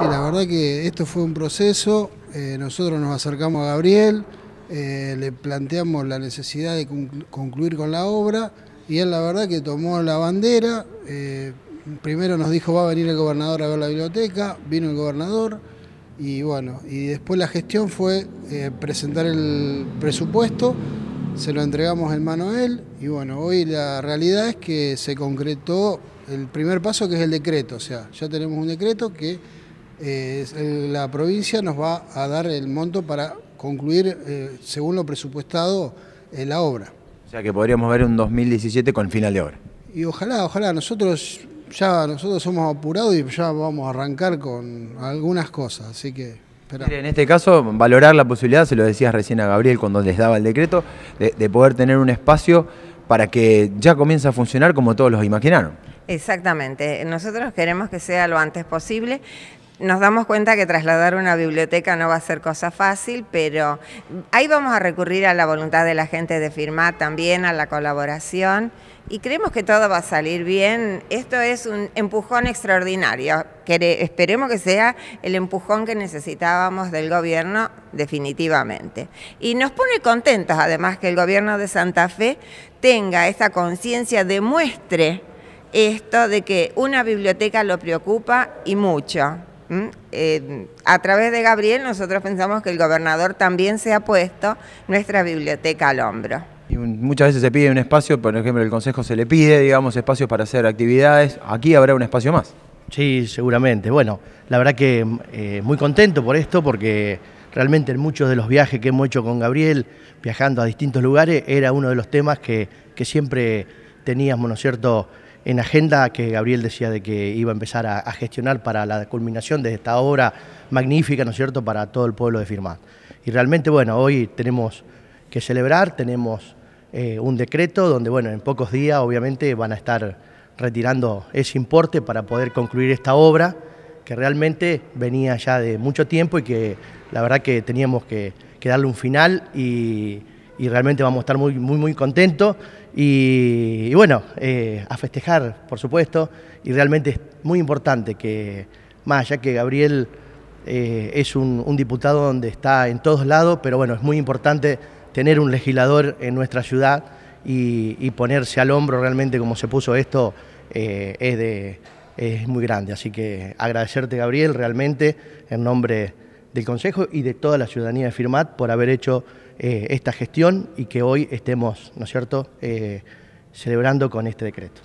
Sí, la verdad que esto fue un proceso. Eh, nosotros nos acercamos a Gabriel, eh, le planteamos la necesidad de concluir con la obra y él la verdad que tomó la bandera. Eh, primero nos dijo va a venir el gobernador a ver la biblioteca, vino el gobernador y bueno, y después la gestión fue presentar el presupuesto, se lo entregamos en mano a él y bueno, hoy la realidad es que se concretó el primer paso que es el decreto, o sea, ya tenemos un decreto que eh, la provincia nos va a dar el monto para concluir, eh, según lo presupuestado, eh, la obra. O sea que podríamos ver un 2017 con final de obra. Y ojalá, ojalá, nosotros ya nosotros somos apurados y ya vamos a arrancar con algunas cosas, así que... En este caso, valorar la posibilidad, se lo decías recién a Gabriel cuando les daba el decreto, de, de poder tener un espacio para que ya comience a funcionar como todos los imaginaron. Exactamente, nosotros queremos que sea lo antes posible. Nos damos cuenta que trasladar una biblioteca no va a ser cosa fácil, pero ahí vamos a recurrir a la voluntad de la gente de firmar también, a la colaboración, y creemos que todo va a salir bien. Esto es un empujón extraordinario, esperemos que sea el empujón que necesitábamos del gobierno definitivamente. Y nos pone contentos además que el gobierno de Santa Fe tenga esta conciencia, demuestre esto de que una biblioteca lo preocupa y mucho. Eh, a través de Gabriel nosotros pensamos que el gobernador también se ha puesto nuestra biblioteca al hombro. Y muchas veces se pide un espacio, por ejemplo, el Consejo se le pide, digamos, espacios para hacer actividades. Aquí habrá un espacio más. Sí, seguramente. Bueno, la verdad que eh, muy contento por esto porque realmente en muchos de los viajes que hemos hecho con Gabriel, viajando a distintos lugares, era uno de los temas que, que siempre teníamos, ¿no es cierto?, en agenda que Gabriel decía de que iba a empezar a, gestionar para la culminación de esta obra magnífica, ¿no es cierto?, para todo el pueblo de Firmat. Y realmente, bueno, hoy tenemos que celebrar, tenemos eh, un decreto donde, bueno, en pocos días obviamente van a estar retirando ese importe para poder concluir esta obra que realmente venía ya de mucho tiempo y que la verdad que teníamos que darle un final y y realmente vamos a estar muy, muy, muy contentos. Y, bueno, eh, a festejar, por supuesto, y realmente es muy importante que, más allá que Gabriel eh, es un, diputado donde está en todos lados, pero bueno, es muy importante tener un legislador en nuestra ciudad y, ponerse al hombro realmente como se puso esto, eh, es, de, es muy grande. Así que agradecerte, Gabriel, realmente, en nombre del Consejo y de toda la ciudadanía de Firmat por haber hecho eh, esta gestión y que hoy estemos, ¿no es cierto?, eh, celebrando con este decreto.